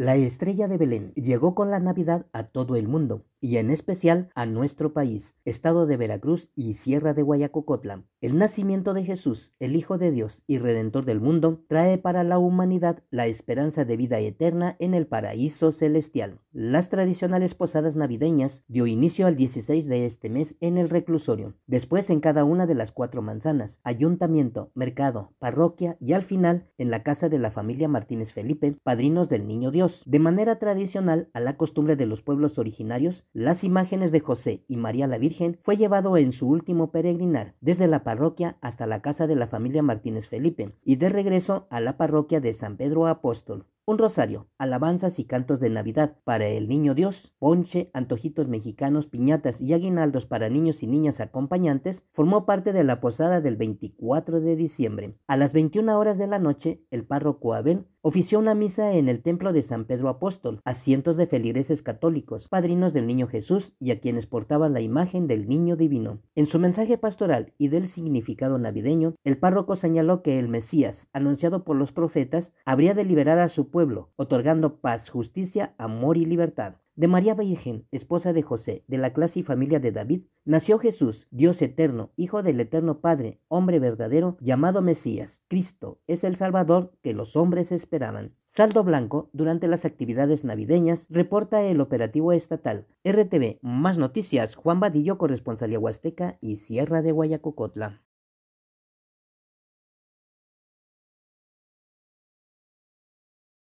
La estrella de Belén llegó con la Navidad a todo el mundo y en especial a nuestro país, estado de Veracruz y Sierra de Guayacocotlán. El nacimiento de Jesús, el Hijo de Dios y Redentor del mundo, trae para la humanidad la esperanza de vida eterna en el paraíso celestial. Las tradicionales posadas navideñas dio inicio al 16 de este mes en el reclusorio, después en cada una de las cuatro manzanas, ayuntamiento, mercado, parroquia y al final en la casa de la familia Martínez Felipe, padrinos del Niño Dios. De manera tradicional a la costumbre de los pueblos originarios, las imágenes de José y María la Virgen fue llevado en su último peregrinar desde la parroquia hasta la casa de la familia Martínez Felipe y de regreso a la parroquia de San Pedro Apóstol. Un rosario, alabanzas y cantos de Navidad para el niño Dios, ponche, antojitos mexicanos, piñatas y aguinaldos para niños y niñas acompañantes formó parte de la posada del 24 de diciembre. A las 21 horas de la noche, el párroco Abel Ofició una misa en el templo de San Pedro Apóstol a cientos de feligreses católicos, padrinos del niño Jesús y a quienes portaban la imagen del niño divino. En su mensaje pastoral y del significado navideño, el párroco señaló que el Mesías, anunciado por los profetas, habría de liberar a su pueblo, otorgando paz, justicia, amor y libertad. De María Virgen, esposa de José, de la clase y familia de David, nació Jesús, Dios eterno, Hijo del eterno Padre, hombre verdadero, llamado Mesías. Cristo es el Salvador que los hombres esperaban. Saldo Blanco, durante las actividades navideñas, reporta el operativo estatal. RTV, más noticias, Juan Vadillo, corresponsal Huasteca y Sierra de Guayacocotla.